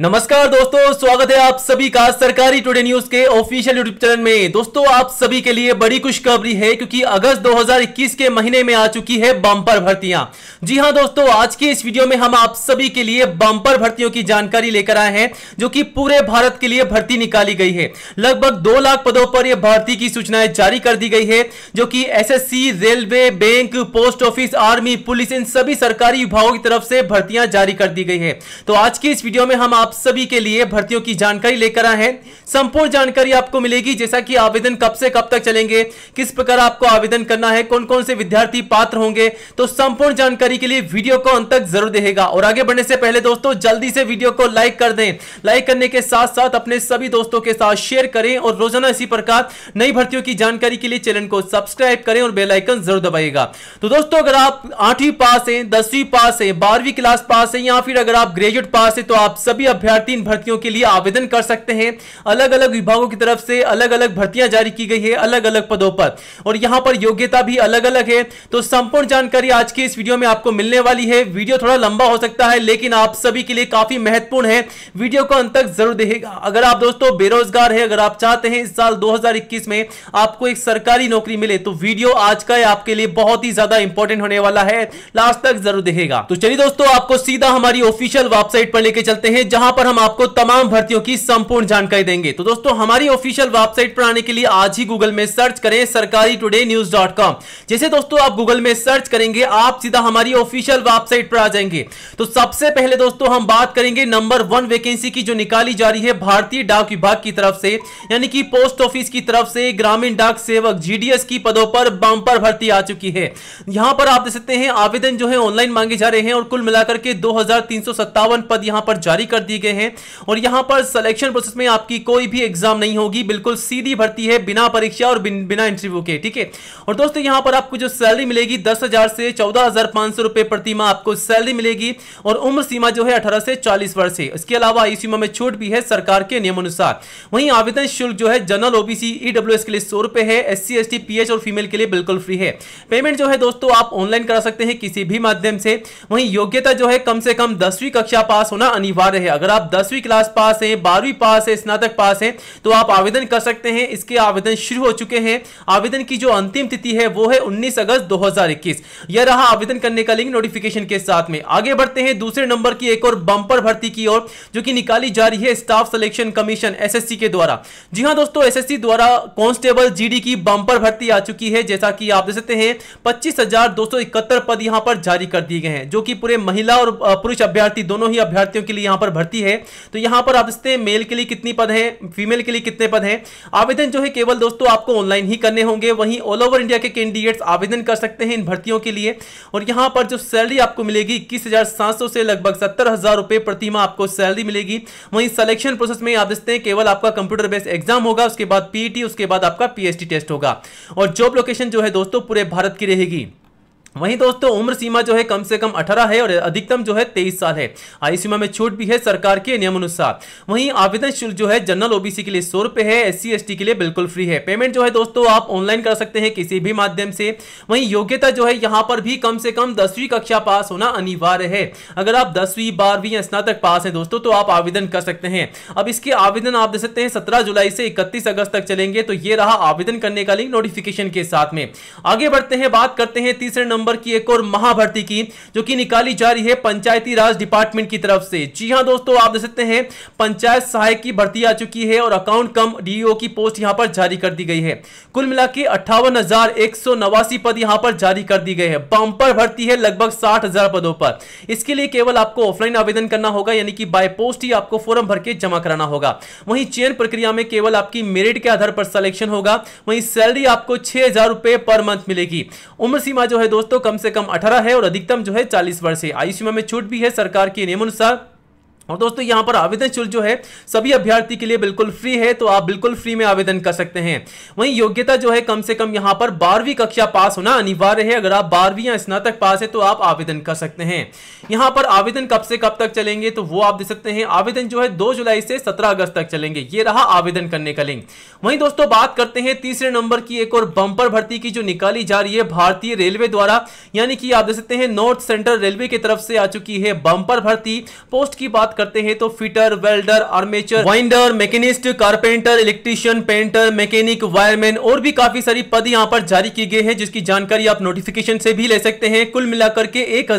नमस्कार दोस्तों स्वागत है आप सभी का सरकारी टुडे न्यूज के ऑफिशियल यूट्यूब चैनल में दोस्तों आप सभी के लिए बड़ी खुशखबरी है क्योंकि अगस्त 2021 के महीने में आ चुकी है बम्पर भर्तियां जी हां दोस्तों आज की इस वीडियो में हम आप सभी के लिए बम्पर भर्तियों की जानकारी लेकर आए हैं जो कि पूरे भारत के लिए भर्ती निकाली गई है लगभग दो लाख पदों पर यह भर्ती की सूचनाएं जारी कर दी गई है जो की एस railway bank post office army police इन सभी सरकारी विभागों की तरफ से भर्तियां जारी कर दी गई है तो आज की इस वीडियो में हम आप आप सभी के लिए भर्तियों की जानकारी लेकर आए हैं संपूर्ण जानकारी आपको मिलेगी जैसा कि आवेदन कब से कब तक चलेंगे किस प्रकार आपको आवेदन करना है कौन कौन से विद्यार्थी पात्र होंगे तो संपूर्ण जानकारी के लिए वीडियो को अंत तक जरूर देगा और आगे बढ़ने से पहले दोस्तों जल्दी से वीडियो को लाइक कर दें लाइक करने के साथ साथ अपने सभी दोस्तों के साथ शेयर करें और रोजाना इसी प्रकार नई भर्तियों की जानकारी के लिए चैनल को सब्सक्राइब करें और बेलाइकन जरूर दबाएगा तो दोस्तों अगर आप आठवीं पास है दसवीं पास है बारहवीं क्लास पास है या फिर अगर आप ग्रेजुएट पास है तो आप सभी अभ्यर्थी इन भर्तियों के लिए आवेदन कर सकते हैं अलग अलग विभागों की तरफ से अलग अलग भर्तियां जारी की गई है अलग अलग पदों पर और यहां पर योग्यता भी अलग अलग है तो संपूर्ण जानकारी आज की इस वीडियो में आपको मिलने वाली है वीडियो थोड़ा लंबा हो सकता है लेकिन आप सभी के लिए काफी महत्वपूर्ण है वीडियो को अंत तक जरूर देखेगा अगर आप दोस्तों बेरोजगार है अगर आप चाहते हैं इस साल दो में आपको एक सरकारी नौकरी मिले तो वीडियो आज का आपके लिए बहुत ही ज्यादा इंपॉर्टेंट होने वाला है लास्ट तक जरूर देखेगा तो चलिए दोस्तों आपको सीधा हमारी ऑफिशियल वेबसाइट पर लेके चलते हैं जहां वहां पर हम आपको तमाम भर्तियों की संपूर्ण जानकारी देंगे तो दोस्तों हमारी ऑफिशियल वेबसाइट पर आने के लिए आज ही गूगल में सर्च करें सरकारी टूडे न्यूज डॉट कॉम जैसे दोस्तों आप गूगल में सर्च करेंगे आप सीधा हमारी ऑफिशियल वेबसाइट पर आ जाएंगे तो सबसे पहले दोस्तों हम बात करेंगे नंबर वन वैकेंसी की जो निकाली जा रही है भारतीय डाक विभाग की तरफ से यानी कि पोस्ट ऑफिस की तरफ से ग्रामीण डाक सेवक जीडीएस की पदों पर बंपर भर्ती आ चुकी है यहां पर आप देख सकते हैं आवेदन जो है ऑनलाइन मांगे जा रहे हैं और कुल मिलाकर के दो पद यहां पर जारी कर दिए दिए गए हैं और यहां पर सिलेक्शन प्रोसेस में आपकी कोई भी एग्जाम नहीं होगी बिल्कुल सीधी भर्ती है बिना परीक्षा और बिन, बिना इंटरव्यू के ठीक है और दोस्तों यहां पर आपको जो सैलरी मिलेगी दस हजार से चौदह हजार पांच सौ रुपए प्रति माह आपको सैलरी मिलेगी और उम्र सीमा जो है अठारह से चालीस वर्ष है इसके अलावा इस सीमा में छूट भी है सरकार के नियमानुसार वहीं आवेदन शुल्क जो है जनरल ओबीसी ईडब्ल्यू e के लिए सौ रुपए है एस सी एस टी और फीमेल के लिए बिल्कुल फ्री है पेमेंट जो है दोस्तों आप ऑनलाइन करा सकते हैं किसी भी माध्यम से वहीं योग्यता जो है कम से कम दसवीं कक्षा पास होना अनिवार्य है अगर अगर आप दसवीं क्लास पास हैं बारहवीं पास है स्नातक पास हैं तो आप आवेदन कर सकते हैं इसके आवेदन शुरू हो चुके हैं आवेदन की जो अंतिम तिथि है वो है उन्नीस अगस्त दो यह रहा आवेदन करने का लिंक नोटिफिकेशन के साथ में आगे बढ़ते हैं दूसरे नंबर की एक और बंपर भर्ती की ओर जो कि निकाली जा रही है स्टाफ सिलेक्शन कमीशन एसएससी के द्वारा जी हाँ दोस्तों एसएससी द्वारा कांस्टेबल जीडी की बंपर भर्ती आ चुकी है जैसा कि आप देख सकते हैं पच्चीस पद यहां पर जारी कर दिए गए हैं जो कि पूरे महिला और पुरुष अभ्यर्थी दोनों ही अभ्यर्थियों के लिए यहां पर भर्ती है तो यहां पर आप देखते हैं मेल के लिए कितनी पद है फीमेल के लिए कितने पद हैं आवेदन जो है केवल दोस्तों आपको ऑनलाइन ही करने होंगे वहीं ऑल ओवर इंडिया के कैंडिडेट्स आवेदन कर सकते हैं इन भर्तियों के लिए और यहां पर जो सैलरी आपको मिलेगी इक्कीस से लगभग सत्तर हजार रुपए प्रतिमा आपको सैलरी मिलेगी वहीं सिलेक्शन प्रोसेस में आप देखते हैं केवल आपका कंप्यूटर बेस्ड एग्जाम होगा उसके बाद पीईटी e उसके बाद आपका पीएचडी टेस्ट होगा और जॉब लोकेशन जो है दोस्तों पूरे भारत की रहेगी वहीं दोस्तों उम्र सीमा जो है कम से कम 18 है और अधिकतम जो है 23 साल है आयु सीमा में छूट भी है सरकार के नियमानुसार वहीं आवेदन शुल्क जो है जनरल ओबीसी के लिए सौ रुपए है एस सी के लिए बिल्कुल फ्री है पेमेंट जो है दोस्तों आप ऑनलाइन कर सकते हैं किसी भी माध्यम से वहीं योग्यता जो है यहाँ पर भी कम से कम दसवीं कक्षा पास होना अनिवार्य है अगर आप दसवीं बारहवीं या स्नातक पास है दोस्तों तो आप आवेदन कर सकते हैं अब इसके आवेदन आप दे सकते हैं सत्रह जुलाई से इकतीस अगस्त तक चलेंगे तो ये रहा आवेदन करने का लिंक नोटिफिकेशन के साथ में आगे बढ़ते हैं बात करते हैं तीसरे नंबर नवंबर की एक और महाभर्ती की जो कि निकाली जा रही है पंचायती राज डिपार्टमेंट की तरफ से जी हाँ दोस्तों आप देख सकते हैं पंचायत सहायक की भर्ती आ चुकी है और account cum D O post यहाँ पर जारी कर दी गई है कुल मिला के पद यहाँ पर जारी कर दी गई है बम्पर भर्ती है लगभग साठ पदों पर इसके लिए केवल आपको ऑफलाइन आवेदन करना होगा यानी कि बाय पोस्ट ही आपको फॉर्म भर के जमा कराना होगा वहीं चयन प्रक्रिया में केवल आपकी मेरिट के आधार पर सिलेक्शन होगा वहीं सैलरी आपको छह हजार रुपए पर मंथ मिलेगी उम्र सीमा जो है दोस्तों तो कम से कम अठारह है और अधिकतम जो है चालीस वर्ष है आयु सीमा में छूट भी है सरकार के नियमानुसार और दोस्तों यहाँ पर आवेदन शुल्क जो है सभी अभ्यर्थी के लिए बिल्कुल फ्री है तो आप बिल्कुल फ्री में आवेदन कर सकते हैं वहीं योग्यता जो है कम से कम यहाँ पर बारहवीं कक्षा पास होना अनिवार्य है अगर आप बारहवीं या स्नातक पास है तो आप आवेदन कर सकते हैं यहाँ पर आवेदन कब से कब तक चलेंगे तो वो आप देख सकते हैं आवेदन जो है दो जुलाई से सत्रह अगस्त तक चलेंगे ये रहा आवेदन करने का लिंक वहीं दोस्तों बात करते हैं तीसरे नंबर की एक और बंपर भर्ती की जो निकाली जा रही है भारतीय रेलवे द्वारा यानी कि आप देख सकते हैं नॉर्थ सेंट्रल रेलवे की तरफ से आ चुकी है बंपर भर्ती पोस्ट की बात करते हैं तो fitter welder armature winder machinist carpenter electrician painter mechanic wireman और भी काफी सारी पद यहाँ पर जारी की गए हैं जिसकी जानकारी आप नोटिफिकेशन से भी ले सकते हैं कुल मिलाकर के एक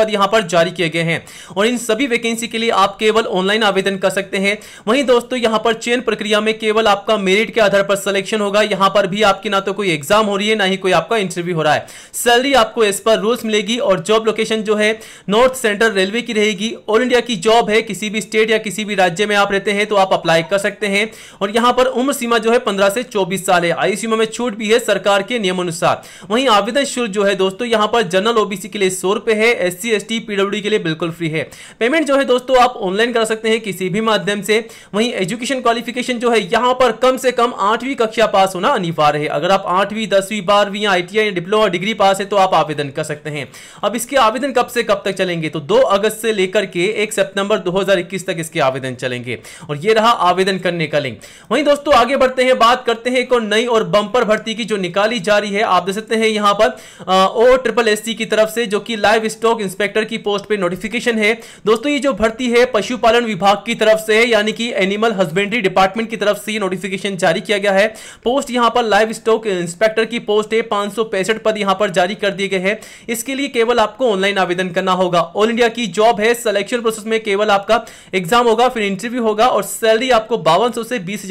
पद यहाँ पर जारी किए गए हैं और इन सभी वैकेंसी के लिए आप केवल ऑनलाइन आवेदन कर सकते हैं वहीं दोस्तों यहाँ पर चयन प्रक्रिया में केवल आपका मेरिट के आधार पर सिलेक्शन होगा यहाँ पर भी आपकी ना तो कोई एग्जाम हो रही है ना ही कोई आपका इंटरव्यू हो रहा है सैलरी आपको इस पर रूल्स मिलेगी और जॉब लोकेशन जो है नॉर्थ सेंट्रल रेलवे की रहेगी ऑल इंडिया इंडिया की जॉब है किसी भी स्टेट या किसी भी राज्य में आप रहते हैं तो आप अप्लाई कर सकते हैं और यहाँ पर उम्र सीमा जो है पंद्रह से चौबीस साल है आयु सीमा में छूट भी है सरकार के नियमानुसार वहीं आवेदन शुल्क जो है दोस्तों यहाँ पर जनरल ओबीसी के लिए सौ रुपए है एस सी एस के लिए बिल्कुल फ्री है पेमेंट जो है दोस्तों आप ऑनलाइन करा सकते हैं किसी भी माध्यम से वहीं एजुकेशन क्वालिफिकेशन जो है यहाँ पर कम से कम आठवीं कक्षा पास होना अनिवार्य है अगर आप आठवीं दसवीं बारहवीं I T diploma degree pass है तो आप आवेदन कर सकते हैं अब इसके आवेदन कब से कब तक चलेंगे तो दो अगस्त से लेकर के एक एक सितंबर 2021 तक इसके आवेदन चलेंगे और ये रहा आवेदन करने का लिंक वहीं दोस्तों आगे बढ़ते हैं बात करते हैं एक और नई और बंपर भर्ती की जो निकाली जा रही है आप देख सकते हैं यहाँ पर ओ ट्रिपल एस की तरफ से जो कि लाइव स्टॉक इंस्पेक्टर की पोस्ट पे नोटिफिकेशन है दोस्तों ये जो भर्ती है पशुपालन विभाग की तरफ से यानी कि एनिमल हस्बेंड्री डिपार्टमेंट की तरफ से नोटिफिकेशन जारी किया गया है पोस्ट यहाँ पर लाइव स्टॉक इंस्पेक्टर की पोस्ट है पांच पद यहाँ पर जारी कर दिए गए हैं इसके लिए केवल आपको ऑनलाइन आवेदन करना होगा ऑल इंडिया की जॉब है सिलेक्शन प्रोसेस प्रोसेस में केवल आपका एग्जाम होगा फिर इंटरव्यू होगा और सैलरी आपको बावन से बीस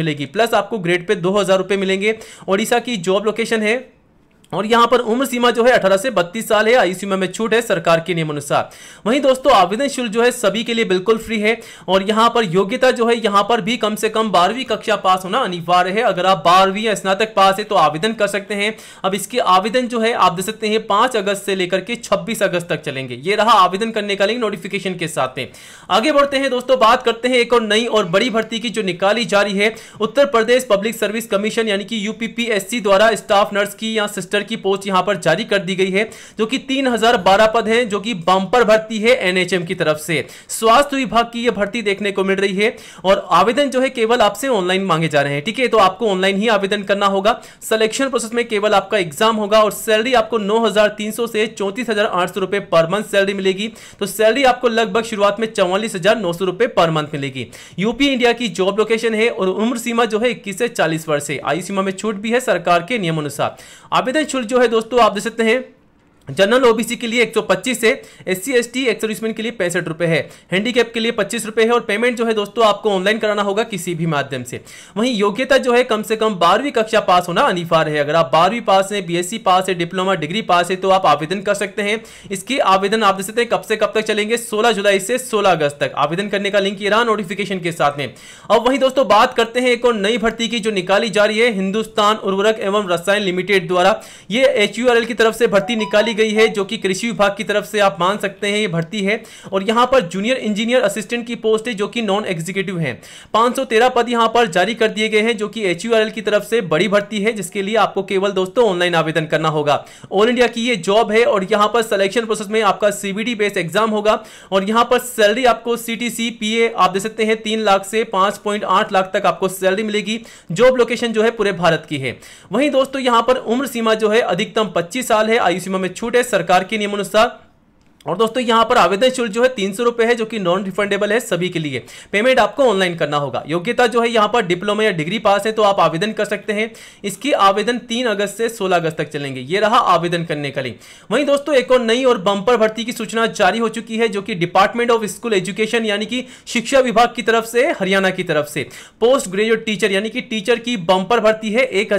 मिलेगी प्लस आपको ग्रेड पे दो मिलेंगे ओडिशा की जॉब लोकेशन है और यहाँ पर उम्र सीमा जो है 18 से 32 साल है आयु सीमा में छूट है सरकार के नियमानुसार वहीं दोस्तों आवेदन शुल्क जो है सभी के लिए बिल्कुल फ्री है और यहाँ पर योग्यता जो है यहाँ पर भी कम से कम बारहवीं कक्षा पास होना अनिवार्य है अगर आप बारहवीं या स्नातक पास है तो आवेदन कर सकते हैं अब इसके आवेदन जो है आप दे सकते हैं पांच अगस्त से लेकर के छब्बीस अगस्त तक चलेंगे ये रहा आवेदन करने का लिंक नोटिफिकेशन के साथ में आगे बढ़ते हैं दोस्तों बात करते हैं एक और नई और बड़ी भर्ती की जो निकाली जा रही है Uttar Pradesh public service commission यानी कि यूपीपीएससी द्वारा स्टाफ नर्स की या सिस्टर मिनिस्टर की पोस्ट यहां पर जारी कर दी गई है जो कि 3012 पद हैं जो कि बंपर भर्ती है एनएचएम की तरफ से स्वास्थ्य विभाग की यह भर्ती देखने को मिल रही है और आवेदन जो है केवल आपसे ऑनलाइन मांगे जा रहे हैं ठीक है तो आपको ऑनलाइन ही आवेदन करना होगा सिलेक्शन प्रोसेस में केवल आपका एग्जाम होगा और सैलरी आपको नौ से चौंतीस रुपए पर मंथ सैलरी मिलेगी तो सैलरी आपको लगभग शुरुआत में चौवालीस रुपए पर मंथ मिलेगी यूपी इंडिया की जॉब लोकेशन है और उम्र सीमा जो है इक्कीस से चालीस वर्ष है आयु सीमा में छूट भी है सरकार के नियम अनुसार आवेदन छुल जो है दोस्तों आप देख सकते हैं जनरल ओबीसी के लिए 125 से एस सी एस टी एक सौ के लिए पैंसठ रुपये है हैंडीकैप के लिए पच्चीस रुपये है और पेमेंट जो है दोस्तों आपको ऑनलाइन कराना होगा किसी भी माध्यम से वहीं योग्यता जो है कम से कम बारहवीं कक्षा पास होना अनिवार्य है अगर आप बारहवीं पास हैं बीएससी पास है डिप्लोमा डिग्री पास है तो आप आवेदन कर सकते हैं इसकी आवेदन आप दे सकते हैं कब से कब तक चलेंगे सोलह जुलाई से सोलह अगस्त तक आवेदन करने का लिंक ईरान नोटिफिकेशन के साथ में अब वहीं दोस्तों बात करते हैं एक और नई भर्ती की जो निकाली जा रही है हिंदुस्तान उर्वरक एवं रसायन लिमिटेड द्वारा ये एच की तरफ से भर्ती निकाली गई है जो कि कृषि विभाग की तरफ से आप मान सकते हैं ये भर्ती है और यहाँ पर जूनियर इंजीनियर असिस्टेंट की पोस्ट है जो कि नॉन एग्जीक्यूटिव है 513 पद यहाँ पर जारी कर दिए गए हैं जो कि एच की तरफ से बड़ी भर्ती है जिसके लिए आपको केवल दोस्तों ऑनलाइन आवेदन करना होगा ऑल इंडिया की ये जॉब है और यहाँ पर सिलेक्शन प्रोसेस में आपका सीबीडी बेस्ड एग्जाम होगा और यहाँ पर सैलरी आपको सीटीसी पीए आप दे सकते हैं तीन लाख से पांच पॉइंट आठ लाख तक आपको सैलरी मिलेगी जॉब लोकेशन जो है पूरे भारत की है वहीं दोस्तों यहाँ पर उम्र सीमा जो है अधिकतम पच्चीस साल है आयु सीमा में छूट छूट है सरकार के नियमानुसार और दोस्तों यहाँ पर आवेदन शुल्क जो है तीन सौ रुपये है जो कि नॉन रिफंडेबल है सभी के लिए पेमेंट आपको ऑनलाइन करना होगा योग्यता जो है यहाँ पर डिप्लोमा या डिग्री पास है तो आप आवेदन कर सकते हैं इसकी आवेदन तीन अगस्त से सोलह अगस्त तक चलेंगे ये रहा आवेदन करने का लिंक वहीं दोस्तों एक और नई और बम्पर भर्ती की सूचना जारी हो चुकी है जो कि डिपार्टमेंट ऑफ स्कूल एजुकेशन यानी कि शिक्षा विभाग की तरफ से हरियाणा की तरफ से पोस्ट ग्रेजुएट टीचर यानी कि टीचर की बम्पर भर्ती है एक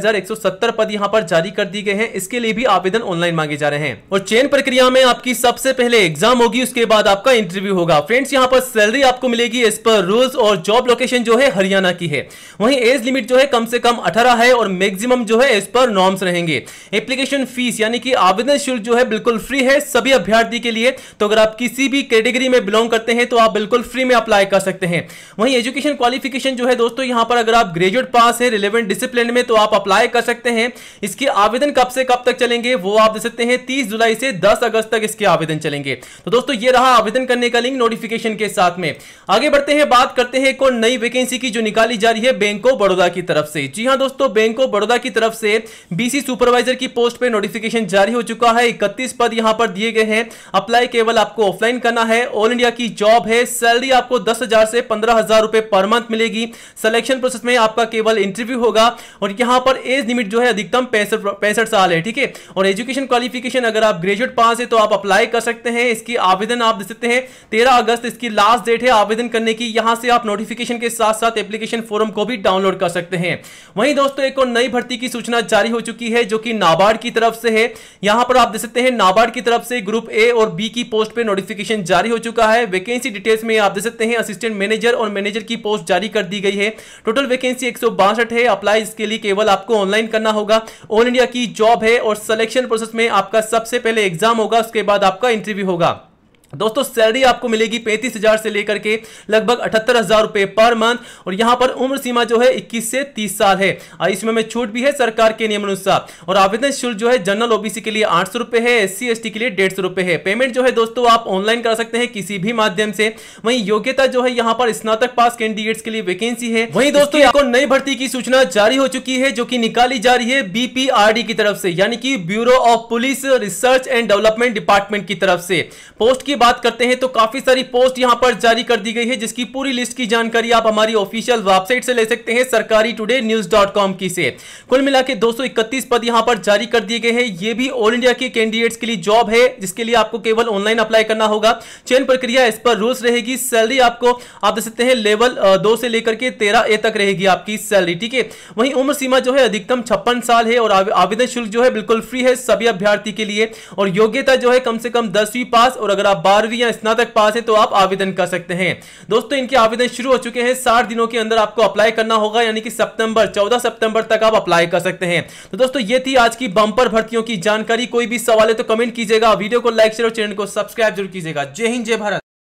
पद यहाँ पर जारी कर दिए गए हैं इसके लिए भी आवेदन ऑनलाइन मांगे जा रहे हैं और चयन प्रक्रिया में आपकी सबसे पहले पहले एग्जाम होगी उसके बाद आपका इंटरव्यू होगा फ्रेंड्स यहाँ पर सैलरी आपको मिलेगी इस पर रूल्स और जॉब लोकेशन जो है हरियाणा की है वहीं एज लिमिट जो है कम से कम 18 है और मैक्सिमम जो है इस पर नॉर्म्स रहेंगे एप्लीकेशन फीस यानी कि आवेदन शुल्क जो है बिल्कुल फ्री है सभी अभ्यर्थी के लिए तो अगर आप किसी भी कैटेगरी में बिलोंग करते हैं तो आप बिल्कुल फ्री में अप्लाई कर सकते हैं वहीं एजुकेशन क्वालिफिकेशन जो है दोस्तों यहाँ पर अगर आप ग्रेजुएट पास है रिलेवेंट डिसिप्लिन में तो आप अप्लाई कर सकते हैं इसके आवेदन कब से कब तक चलेंगे वो आप दे सकते हैं तीस जुलाई से दस अगस्त तक इसके आवेदन चलेंगे देंगे तो दोस्तों ये रहा आवेदन करने का लिंक नोटिफिकेशन के साथ में आगे बढ़ते हैं बात करते हैं एक और नई वैकेंसी की जो निकाली जा रही है बैंक ऑफ बड़ौदा की तरफ से जी हाँ दोस्तों बैंक ऑफ बड़ौदा की तरफ से बीसी सुपरवाइजर की पोस्ट पर नोटिफिकेशन जारी हो चुका है इकतीस पद यहाँ पर दिए गए हैं अप्लाई केवल आपको ऑफलाइन करना है ऑल इंडिया की जॉब है सैलरी आपको दस से पंद्रह रुपए पर मंथ मिलेगी सिलेक्शन प्रोसेस में आपका केवल इंटरव्यू होगा और यहाँ पर एज लिमिट जो है अधिकतम पैंसठ साल है ठीक है और एजुकेशन क्वालिफिकेशन अगर आप ग्रेजुएट पास है तो आप अप्लाई कर सकते हैं सकते हैं इसकी आवेदन आप दे सकते हैं तेरह अगस्त इसकी लास्ट डेट है आवेदन करने की यहां से आप नोटिफिकेशन के साथ साथ एप्लीकेशन फॉर्म को भी डाउनलोड कर सकते हैं वहीं दोस्तों एक और नई भर्ती की सूचना जारी हो चुकी है जो कि नाबार्ड की तरफ से है यहां पर आप देख सकते हैं नाबार्ड की तरफ से ग्रुप ए और बी की पोस्ट पर नोटिफिकेशन जारी हो चुका है वैकेंसी डिटेल्स में आप देख सकते हैं असिस्टेंट मैनेजर और मैनेजर की पोस्ट जारी कर दी गई है टोटल वैकेंसी एक है अप्लाई इसके लिए केवल आपको ऑनलाइन करना होगा ऑल इंडिया की जॉब है और सिलेक्शन प्रोसेस में आपका सबसे पहले एग्जाम होगा उसके बाद आपका इंटरव्यू भी होगा दोस्तों सैलरी आपको मिलेगी पैंतीस हजार से लेकर के लगभग अठहत्तर हजार रुपए पर मंथ और यहाँ पर उम्र सीमा जो है 21 से 30 साल है और इसमें में छूट भी है सरकार के अनुसार और आवेदन शुल्क जो है जनरल ओबीसी के लिए आठ सौ रुपए है एस सी के लिए डेढ़ सौ रुपए है पेमेंट जो है दोस्तों आप ऑनलाइन कर सकते हैं किसी भी माध्यम से वही योग्यता जो है यहाँ पर स्नातक पास कैंडिडेट के लिए वैकेंसी है वही दोस्तों आपको नई भर्ती की सूचना जारी हो चुकी है जो की निकाली जा रही है बीपीआरडी की तरफ से यानी कि bureau of police research and development department की तरफ से पोस्ट की की बात करते हैं तो काफी सारी पोस्ट यहां पर जारी कर दी गई है जिसकी पूरी लिस्ट की जानकारी आप हमारी ऑफिशियल वेबसाइट से ले सकते हैं सरकारी टूडे न्यूज डॉट कॉम की से कुल मिला के दो पद यहां पर जारी कर दिए गए हैं ये भी ऑल इंडिया के कैंडिडेट्स के लिए जॉब है जिसके लिए आपको केवल ऑनलाइन अप्लाई करना होगा चयन प्रक्रिया इस पर रूल्स रहेगी सैलरी आपको आप देख सकते हैं लेवल दो से लेकर के तेरह ए तक रहेगी आपकी सैलरी ठीक है वहीं उम्र सीमा जो है अधिकतम छप्पन साल है और आवेदन शुल्क जो है बिल्कुल फ्री है सभी अभ्यार्थी के लिए और योग्यता जो है कम से कम दसवीं पास और अगर आप बारहवीं या स्नातक पास है तो आप आवेदन कर सकते हैं दोस्तों इनके आवेदन शुरू हो चुके हैं साठ दिनों के अंदर आपको अप्लाई करना होगा यानी कि सितंबर चौदह सितंबर तक आप अप्लाई कर सकते हैं तो दोस्तों ये थी आज की बंपर भर्तियों की जानकारी कोई भी सवाल है तो कमेंट कीजिएगा वीडियो को लाइक शेयर और चैनल को सब्सक्राइब जरूर कीजिएगा जय हिंद जय भारत